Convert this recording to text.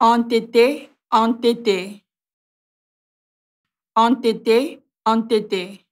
entêté, entêté, entêté, entêté.